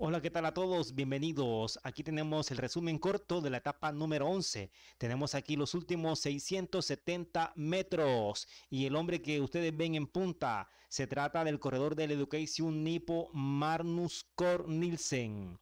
Hola, ¿qué tal a todos? Bienvenidos. Aquí tenemos el resumen corto de la etapa número 11. Tenemos aquí los últimos 670 metros y el hombre que ustedes ven en punta se trata del corredor del Education Nipo Marnus Kornilsen.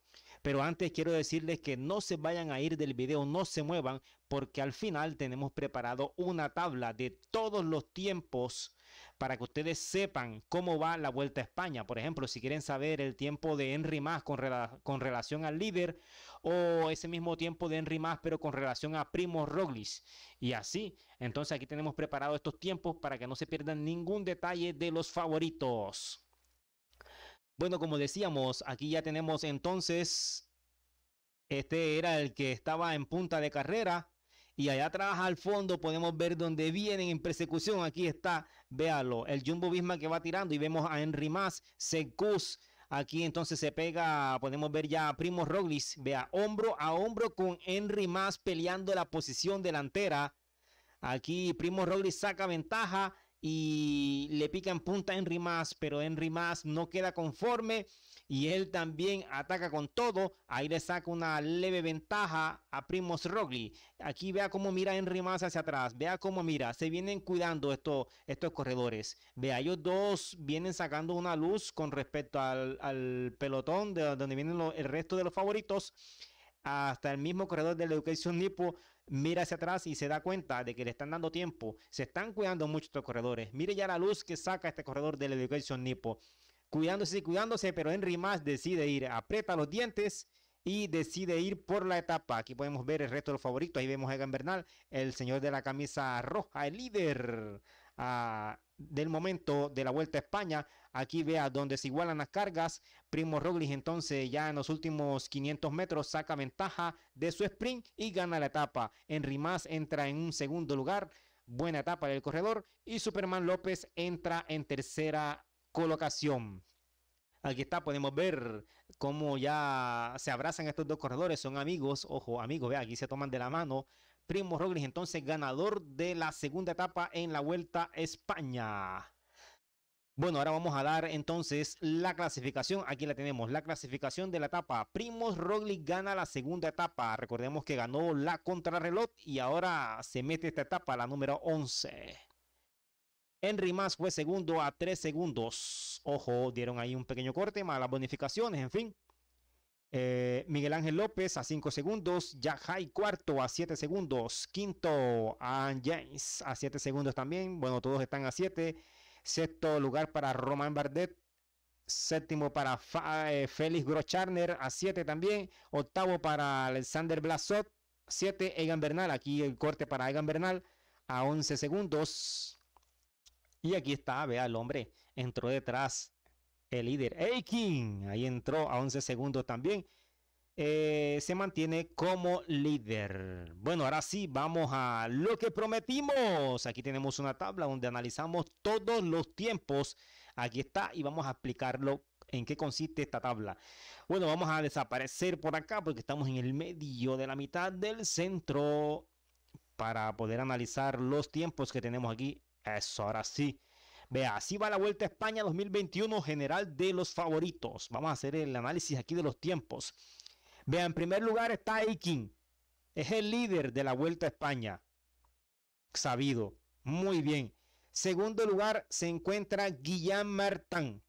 Pero antes quiero decirles que no se vayan a ir del video, no se muevan, porque al final tenemos preparado una tabla de todos los tiempos para que ustedes sepan cómo va la Vuelta a España. Por ejemplo, si quieren saber el tiempo de Henry Más con, relación al líder o ese mismo tiempo de Henry Más pero con relación a Primo Roglic y así. Entonces aquí tenemos preparado estos tiempos para que no se pierdan ningún detalle de los favoritos. Bueno, como decíamos, aquí ya tenemos entonces, este era el que estaba en punta de carrera. Y allá atrás al fondo podemos ver dónde vienen en persecución. Aquí está, véalo, el Jumbo Visma que va tirando y vemos a Henry Mas, Secus. Aquí entonces se pega, podemos ver ya a Primo Roglis. vea, hombro a hombro con Henry Mas peleando la posición delantera. Aquí Primo Roglic saca ventaja y le pican punta a Henry Mas, pero Henry Mas no queda conforme y él también ataca con todo. Ahí le saca una leve ventaja a Primos Rogli. Aquí vea cómo mira Henry Mas hacia atrás, vea cómo mira, se vienen cuidando estos, estos corredores. Vea, ellos dos vienen sacando una luz con respecto al, pelotón de donde vienen el resto de los favoritos hasta el mismo corredor de la Education Nipo mira hacia atrás y se da cuenta de que le están dando tiempo, se están cuidando mucho estos corredores. Mire ya la luz que saca este corredor del Education Nipo. Cuidándose y cuidándose, pero Henry Más decide ir, aprieta los dientes y decide ir por la etapa. Aquí podemos ver el resto de los favoritos. Ahí vemos a Egan Bernal, el señor de la camisa roja, el líder ah, del momento de la Vuelta a España. Aquí vea donde se igualan las cargas. Primo Roglic entonces ya en los últimos 500 metros saca ventaja de su sprint y gana la etapa. Henry Mas entra en un segundo lugar, buena etapa del corredor y Superman López entra en tercera colocación. Aquí está, podemos ver cómo ya se abrazan estos dos corredores, son amigos, ojo, amigos, vea, aquí se toman de la mano. Primo Roglic entonces ganador de la segunda etapa en la Vuelta España. Bueno, ahora vamos a dar entonces la clasificación. Aquí la tenemos, la clasificación de la etapa. Primos Roglic gana la segunda etapa. Recordemos que ganó la contrarreloj y ahora se mete esta etapa, la número 11. Henry Mas fue segundo a 3 segundos. Ojo, dieron ahí un pequeño corte, malas bonificaciones, en fin. Eh, Miguel Ángel López a 5 segundos. Hay cuarto a 7 segundos. Quinto a James a 7 segundos también. Bueno, todos están a 7. Sexto lugar para Román Bardet. Séptimo para eh, Félix Grocharner a 7 también. Octavo para Alexander Blasot. 7 Egan Bernal. Aquí el corte para Egan Bernal a 11 segundos. Y aquí está, vea el hombre. Entró detrás el líder Aikin. Ahí entró a 11 segundos también. Eh, se mantiene como líder. Bueno, ahora sí, vamos a lo que prometimos. Aquí tenemos una tabla donde analizamos todos los tiempos. Aquí está y vamos a explicarlo en qué consiste esta tabla. Bueno, vamos a desaparecer por acá porque estamos en el medio de la mitad del centro para poder analizar los tiempos que tenemos aquí. Eso, ahora sí. Vea, así va la Vuelta a España 2021 general de los favoritos. Vamos a hacer el análisis aquí de los tiempos. Vean, en primer lugar está Aikin. Es el líder de la Vuelta a España. Sabido. Muy bien. Segundo lugar se encuentra Guillán Martán.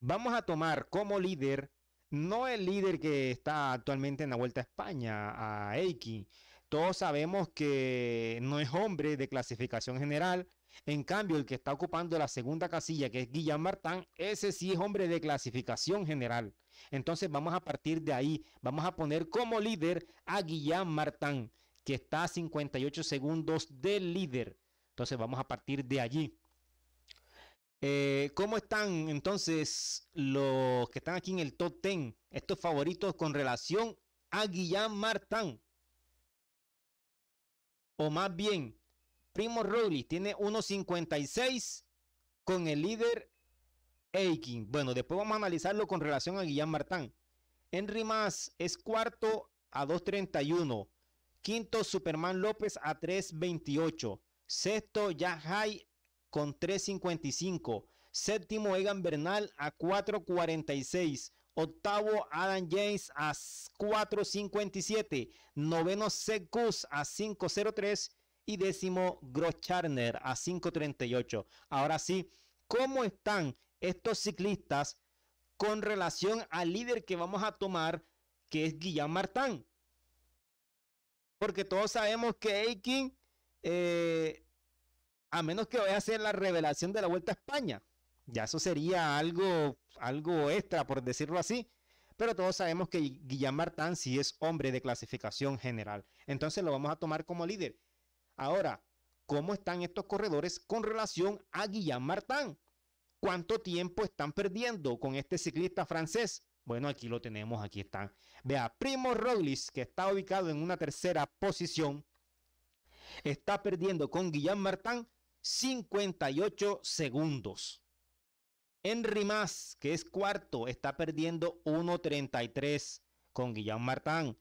Vamos a tomar como líder, no el líder que está actualmente en la Vuelta a España, a Aikin. Todos sabemos que no es hombre de clasificación general en cambio, el que está ocupando la segunda casilla, que es Guillán Martán, ese sí es hombre de clasificación general. Entonces vamos a partir de ahí, vamos a poner como líder a Guillán Martán, que está a 58 segundos del líder. Entonces vamos a partir de allí. Eh, ¿Cómo están entonces los que están aquí en el top 10? Estos favoritos con relación a Guillán Martán. O más bien, Primo Rowley tiene 1.56 con el líder Eikin. Bueno, después vamos a analizarlo con relación a Guillán Martán. Henry Mas es cuarto a 2.31. Quinto, Superman López a 3.28. Sexto, Yahai con 3.55. Séptimo, Egan Bernal a 4.46. Octavo, Adam James a 4.57. Noveno, Secus a 5.03 y décimo Groscharner a 5.38. Ahora sí, ¿cómo están estos ciclistas con relación al líder que vamos a tomar, que es Guillán Martán? Porque todos sabemos que Aiken, eh, a menos que vaya a ser la revelación de la Vuelta a España, ya eso sería algo, algo extra, por decirlo así pero todos sabemos que Guillán Martán sí es hombre de clasificación general. Entonces lo vamos a tomar como líder. Ahora, ¿cómo están estos corredores con relación a Guillaume martin ¿Cuánto tiempo están perdiendo con este ciclista francés? Bueno, aquí lo tenemos, aquí están. Vea, Primo Roglic, que está ubicado en una tercera posición, está perdiendo con Guillaume martin 58 segundos. Henry Mas, que es cuarto, está perdiendo 1.33 con Guillaume martin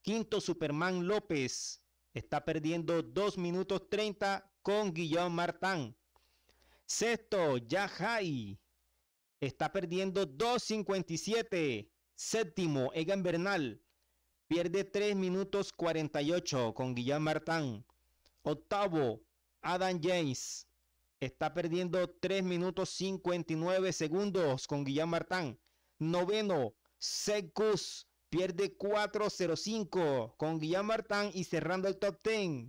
Quinto, Superman López, está perdiendo 2 minutos 30 con Guillaume Martán. Sexto, Yahai está perdiendo 2.57. Séptimo, Egan Bernal pierde 3 minutos 48 con Guillaume Martán. Octavo, Adam James está perdiendo 3 minutos 59 segundos con Guillaume Martán. Noveno, Secus pierde 4-0-5 con Guillaume Martán y cerrando el top 10.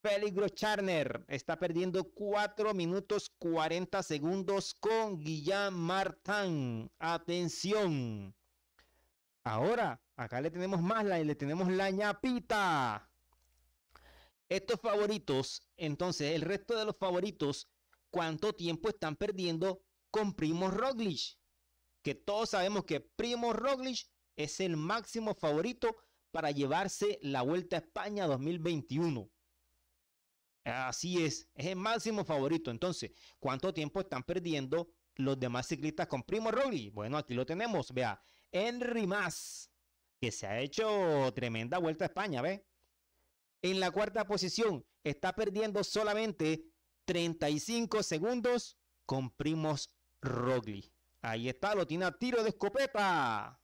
peligro Charner está perdiendo 4 minutos 40 segundos con Guillaume Martán. Atención. Ahora, acá le tenemos más, la y le tenemos la ñapita. Estos favoritos, entonces, el resto de los favoritos, ¿cuánto tiempo están perdiendo con Primo Roglic? Que todos sabemos que Primo Roglic es el máximo favorito para llevarse la Vuelta a España 2021. Así es, es el máximo favorito. Entonces, ¿cuánto tiempo están perdiendo los demás ciclistas con Primo Rogli? Bueno, aquí lo tenemos, vea, Henry Mas, que se ha hecho tremenda Vuelta a España, ¿ve? En la cuarta posición está perdiendo solamente 35 segundos con Primos Rogli. Ahí está, lo tiene a tiro de escopeta.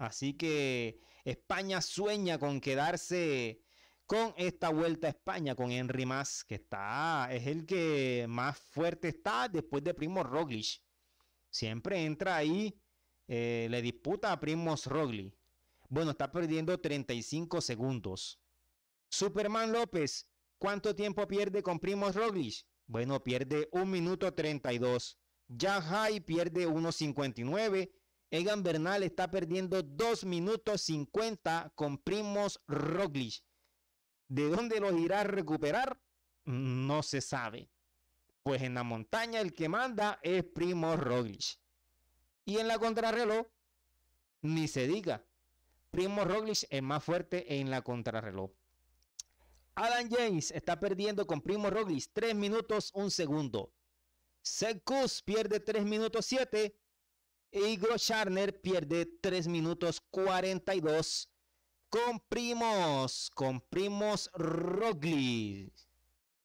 Así que España sueña con quedarse con esta vuelta a España, con Henry Mas, que está, es el que más fuerte está después de Primo Roglic. Siempre entra ahí, eh, le disputa a Primo Roglic. Bueno, está perdiendo 35 segundos. Superman López, ¿cuánto tiempo pierde con Primo Roglic? Bueno, pierde 1 minuto 32. High pierde 1.59 Egan Bernal está perdiendo 2 minutos 50 con Primos Roglic. ¿De dónde los irá a recuperar? No se sabe. Pues en la montaña el que manda es Primo Roglic. Y en la contrarreloj, ni se diga. Primo Roglic es más fuerte en la contrarreloj. Adam James está perdiendo con Primo Roglic 3 minutos 1 segundo. Secus pierde 3 minutos 7 y Scharner pierde 3 minutos 42 con Primos, con Primos Roglic.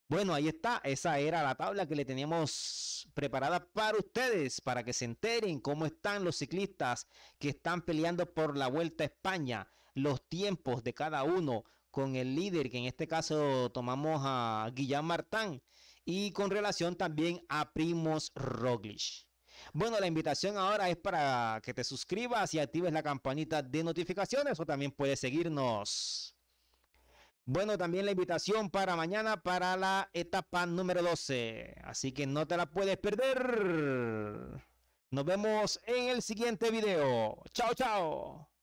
Bueno, ahí está, esa era la tabla que le teníamos preparada para ustedes, para que se enteren cómo están los ciclistas que están peleando por la Vuelta a España, los tiempos de cada uno con el líder, que en este caso tomamos a Guillaume Martán, y con relación también a Primos Roglic. Bueno, la invitación ahora es para que te suscribas y actives la campanita de notificaciones o también puedes seguirnos. Bueno, también la invitación para mañana para la etapa número 12. Así que no te la puedes perder. Nos vemos en el siguiente video. Chao, chao.